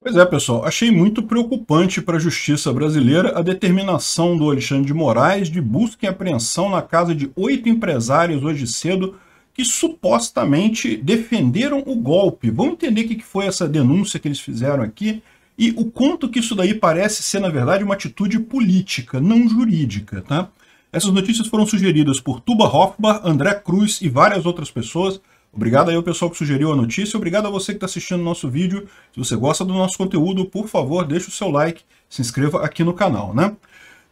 Pois é, pessoal, achei muito preocupante para a justiça brasileira a determinação do Alexandre de Moraes de busca e apreensão na casa de oito empresários hoje cedo que supostamente defenderam o golpe. Vamos entender o que foi essa denúncia que eles fizeram aqui e o quanto que isso daí parece ser, na verdade, uma atitude política, não jurídica, tá? Essas notícias foram sugeridas por Tuba Hofbar, André Cruz e várias outras pessoas Obrigado aí ao pessoal que sugeriu a notícia, obrigado a você que está assistindo o nosso vídeo. Se você gosta do nosso conteúdo, por favor, deixe o seu like, se inscreva aqui no canal, né?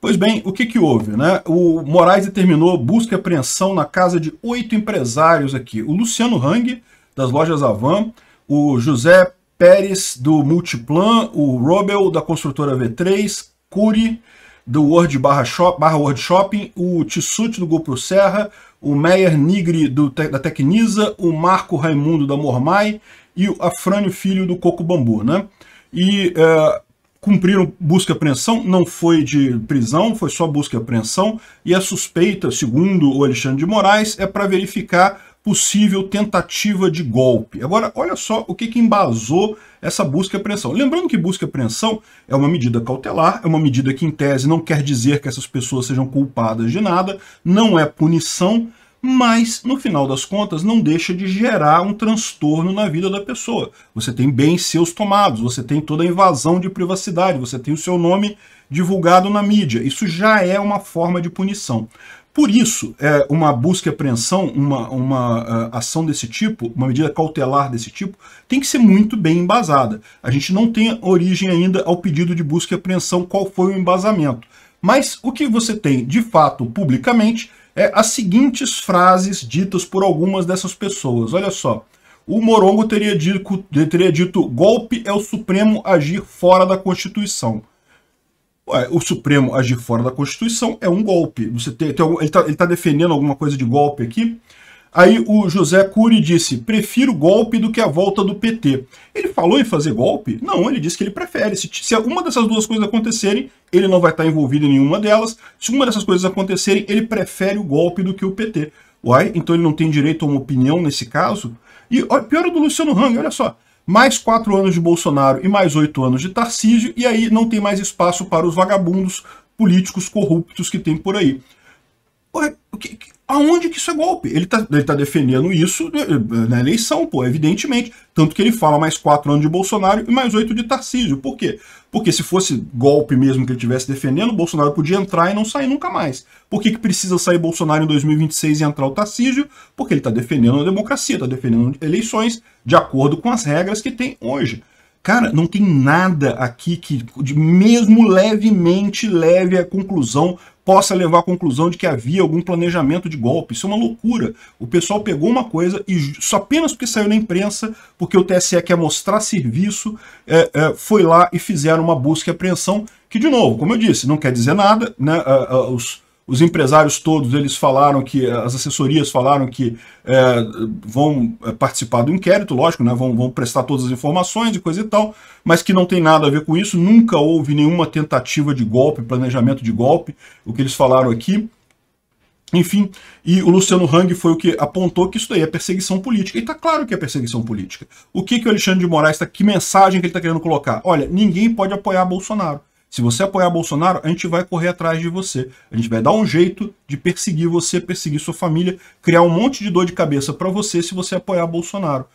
Pois bem, o que, que houve? Né? O Moraes determinou busca e apreensão na casa de oito empresários aqui. O Luciano Hang, das lojas Avan, o José Pérez, do Multiplan, o Robel, da construtora V3, Curi, do Word barra, shop, barra Shopping, o Tissute, do GoPro Serra, o Meyer Nigri do, da Tecnisa, o Marco Raimundo da Mormai e o Afrânio Filho do Coco Bambu, né? E é, cumpriram busca e apreensão, não foi de prisão, foi só busca e apreensão, e a suspeita, segundo o Alexandre de Moraes, é para verificar possível tentativa de golpe. Agora, olha só o que, que embasou essa busca e apreensão. Lembrando que busca e apreensão é uma medida cautelar, é uma medida que, em tese, não quer dizer que essas pessoas sejam culpadas de nada, não é punição, mas no final das contas não deixa de gerar um transtorno na vida da pessoa. Você tem bens seus tomados, você tem toda a invasão de privacidade, você tem o seu nome divulgado na mídia. Isso já é uma forma de punição. Por isso, é, uma busca e apreensão, uma, uma uh, ação desse tipo, uma medida cautelar desse tipo, tem que ser muito bem embasada. A gente não tem origem ainda ao pedido de busca e apreensão qual foi o embasamento. Mas o que você tem, de fato, publicamente, é, as seguintes frases ditas por algumas dessas pessoas. Olha só. O Morongo teria dito, teria dito golpe é o Supremo agir fora da Constituição. Ué, o Supremo agir fora da Constituição é um golpe. Você tem, tem algum, ele está tá defendendo alguma coisa de golpe aqui? Aí o José Cury disse: prefiro golpe do que a volta do PT. Ele falou em fazer golpe? Não, ele disse que ele prefere. Se, se uma dessas duas coisas acontecerem, ele não vai estar envolvido em nenhuma delas. Se uma dessas coisas acontecerem, ele prefere o golpe do que o PT. Uai, então ele não tem direito a uma opinião nesse caso? E ó, pior é do Luciano Hang, olha só. Mais quatro anos de Bolsonaro e mais oito anos de Tarcísio, e aí não tem mais espaço para os vagabundos políticos corruptos que tem por aí que, aonde que isso é golpe? Ele tá, ele tá defendendo isso né, na eleição, pô, evidentemente. Tanto que ele fala mais quatro anos de Bolsonaro e mais oito de Tarcísio. Por quê? Porque se fosse golpe mesmo que ele estivesse defendendo, Bolsonaro podia entrar e não sair nunca mais. Por que, que precisa sair Bolsonaro em 2026 e entrar o Tarcísio? Porque ele está defendendo a democracia, está defendendo eleições de acordo com as regras que tem hoje. Cara, não tem nada aqui que, mesmo levemente, leve a conclusão possa levar à conclusão de que havia algum planejamento de golpe. Isso é uma loucura. O pessoal pegou uma coisa e só apenas porque saiu na imprensa, porque o TSE quer mostrar serviço, é, é, foi lá e fizeram uma busca e apreensão, que, de novo, como eu disse, não quer dizer nada, né? os os empresários todos eles falaram que as assessorias falaram que é, vão é, participar do inquérito, lógico, né, vão, vão prestar todas as informações e coisa e tal, mas que não tem nada a ver com isso. Nunca houve nenhuma tentativa de golpe, planejamento de golpe, o que eles falaram aqui. Enfim, e o Luciano Hang foi o que apontou que isso daí é perseguição política. E está claro que é perseguição política. O que, que o Alexandre de Moraes está. Que mensagem que ele está querendo colocar? Olha, ninguém pode apoiar Bolsonaro. Se você apoiar Bolsonaro, a gente vai correr atrás de você. A gente vai dar um jeito de perseguir você, perseguir sua família, criar um monte de dor de cabeça para você se você apoiar Bolsonaro.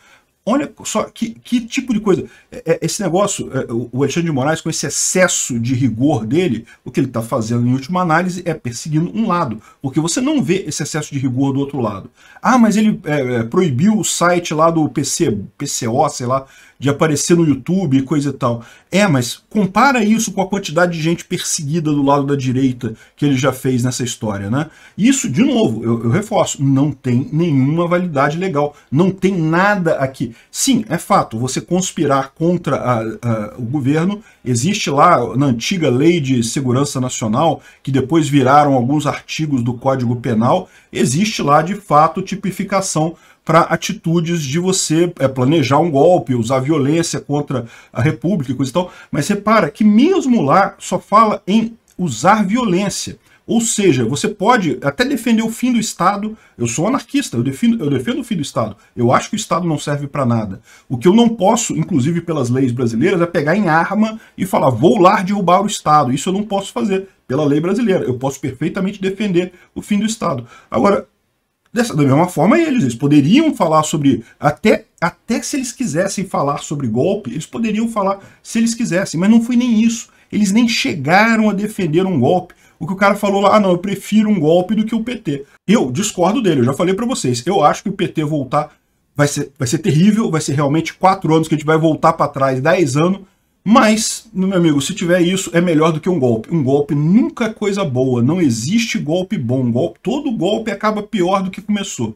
Olha só que, que tipo de coisa. É, é, esse negócio, é, o Alexandre de Moraes, com esse excesso de rigor dele, o que ele está fazendo em última análise é perseguindo um lado, porque você não vê esse excesso de rigor do outro lado. Ah, mas ele é, proibiu o site lá do PC, PCO, sei lá, de aparecer no YouTube e coisa e tal. É, mas compara isso com a quantidade de gente perseguida do lado da direita que ele já fez nessa história, né? Isso, de novo, eu, eu reforço, não tem nenhuma validade legal, não tem nada aqui. Sim, é fato, você conspirar contra a, a, o governo, existe lá na antiga Lei de Segurança Nacional, que depois viraram alguns artigos do Código Penal, existe lá, de fato, tipificação para atitudes de você é, planejar um golpe, usar violência contra a república e coisa e tal. Mas repara que mesmo lá só fala em usar violência. Ou seja, você pode até defender o fim do Estado. Eu sou anarquista, eu defendo, eu defendo o fim do Estado. Eu acho que o Estado não serve para nada. O que eu não posso, inclusive pelas leis brasileiras, é pegar em arma e falar vou lá derrubar o Estado. Isso eu não posso fazer pela lei brasileira. Eu posso perfeitamente defender o fim do Estado. Agora, Dessa, da mesma forma, eles, eles poderiam falar sobre. Até, até se eles quisessem falar sobre golpe, eles poderiam falar se eles quisessem, mas não foi nem isso. Eles nem chegaram a defender um golpe. O que o cara falou lá, ah, não, eu prefiro um golpe do que o PT. Eu discordo dele, eu já falei para vocês. Eu acho que o PT voltar vai ser, vai ser terrível, vai ser realmente quatro anos que a gente vai voltar para trás, dez anos, mas, meu amigo, se tiver isso, é melhor do que um golpe. Um golpe nunca é coisa boa, não existe golpe bom. Golpe, todo golpe acaba pior do que começou.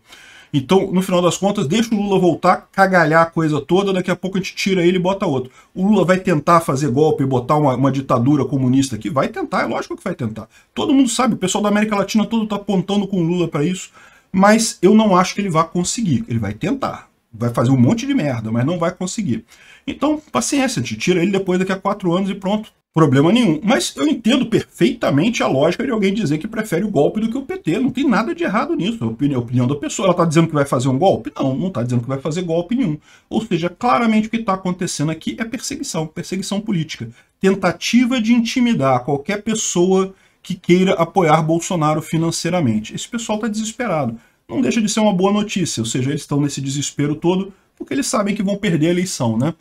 Então, no final das contas, deixa o Lula voltar, cagalhar a coisa toda, daqui a pouco a gente tira ele e bota outro. O Lula vai tentar fazer golpe e botar uma, uma, ditadura comunista aqui? Vai tentar, é lógico que vai tentar. Todo mundo sabe, o pessoal da América Latina todo está apontando com o Lula para isso, mas eu não acho que ele vai conseguir. Ele vai tentar, vai fazer um monte de merda, mas não vai conseguir. Então, paciência, te tira ele depois daqui a quatro anos e pronto. Problema nenhum. Mas eu entendo perfeitamente a lógica de alguém dizer que prefere o golpe do que o PT. Não tem nada de errado nisso. É a opinião, a opinião da pessoa. Ela está dizendo que vai fazer um golpe? Não, não está dizendo que vai fazer golpe nenhum. Ou seja, claramente o que está acontecendo aqui é perseguição, perseguição política. Tentativa de intimidar qualquer pessoa que queira apoiar Bolsonaro financeiramente. Esse pessoal está desesperado não deixa de ser uma boa notícia, ou seja, eles estão nesse desespero todo porque eles sabem que vão perder a eleição, né?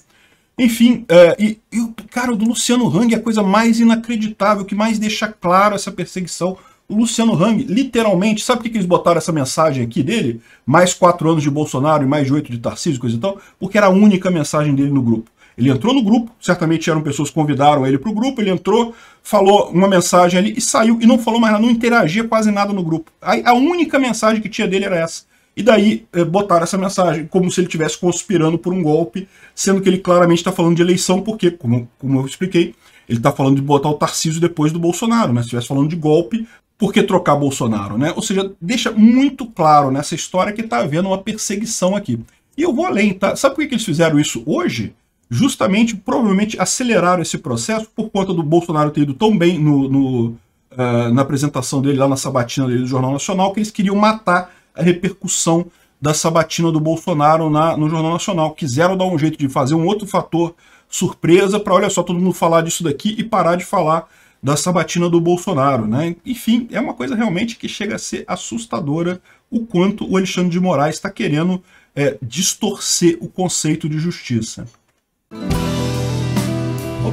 Enfim, é, e, e, cara, o do Luciano Hang é a coisa mais inacreditável, que mais deixa claro essa perseguição. O Luciano Hang, literalmente, sabe por que eles botaram essa mensagem aqui dele? Mais quatro anos de Bolsonaro e mais de oito de Tarcísio, coisa e tal? Porque era a única mensagem dele no grupo. Ele entrou no grupo, certamente eram pessoas que convidaram ele para o grupo, ele entrou, falou uma mensagem ali e saiu, e não falou mais nada, não interagia quase nada no grupo. A, a única mensagem que tinha dele era essa. E daí eh, botaram essa mensagem como se ele estivesse conspirando por um golpe, sendo que ele claramente está falando de eleição, porque, como, como eu expliquei, ele está falando de botar o Tarcísio depois do Bolsonaro, né? Se estivesse falando de golpe, por que trocar Bolsonaro, né? Ou seja, deixa muito claro nessa história que está havendo uma perseguição aqui. E eu vou além, tá? Sabe por que eles fizeram isso hoje? justamente, provavelmente, aceleraram esse processo por conta do Bolsonaro ter ido tão bem no, no uh, na apresentação dele lá na sabatina dele do Jornal Nacional, que eles queriam matar a repercussão da sabatina do Bolsonaro na, no Jornal Nacional. Quiseram dar um jeito de fazer um outro fator surpresa para, olha só, todo mundo falar disso daqui e parar de falar da sabatina do Bolsonaro. Né? Enfim, é uma coisa realmente que chega a ser assustadora o quanto o Alexandre de Moraes está querendo é, distorcer o conceito de justiça.